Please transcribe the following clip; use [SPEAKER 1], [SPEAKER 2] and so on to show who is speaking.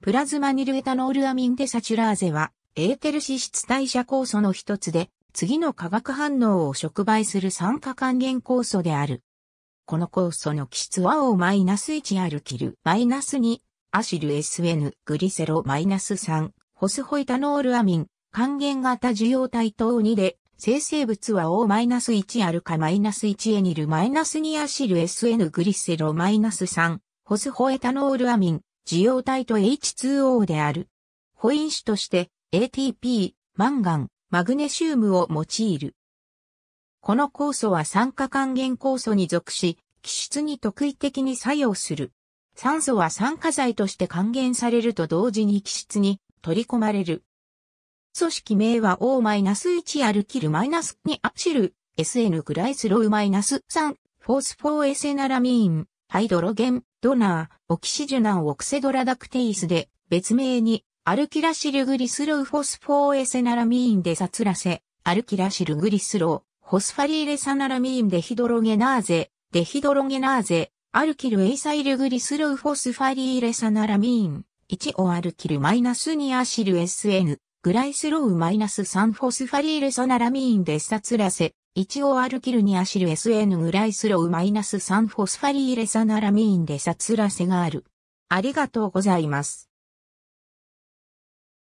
[SPEAKER 1] プラズマニルエタノールアミンデサチュラーゼは、エーテル脂質代謝酵素の一つで、次の化学反応を触媒する酸化還元酵素である。この酵素の基質は O-1 アルキル -2 アシル SN グリセロ -3 ホスホイタノールアミン還元型受容体等2で、生成物は O-1 アルカ -1 エニル -2 アシル SN グリセロ -3 ホスホエタノールアミン受容体と H2O である。保因子として ATP、マンガン、マグネシウムを用いる。この酵素は酸化還元酵素に属し、気質に特異的に作用する。酸素は酸化剤として還元されると同時に気質に取り込まれる。組織名は O-1 アルキル -2 アシル SN グライスロウ -3 フォースフォーエセナラミンハイドロゲンドナー、オキシジュナンオクセドラダクテイスで、別名に、アルキラシルグリスローフォスフォーエセナラミーンでツラセ、アルキラシルグリスロー、ホスファリーレサナラミーンデヒドロゲナーゼ、デヒドロゲナーゼ、アルキルエイサイルグリスローフォスファリーレサナラミーン、1オアルキルマイナス2アシル SN、グライスローマイナス3フォスファリーレサナラミーンデサツラセ、1応歩キルニアシル SN グライスローマイナス3フォスファリーレサナラミーンでサツラセある。ありがとうございます。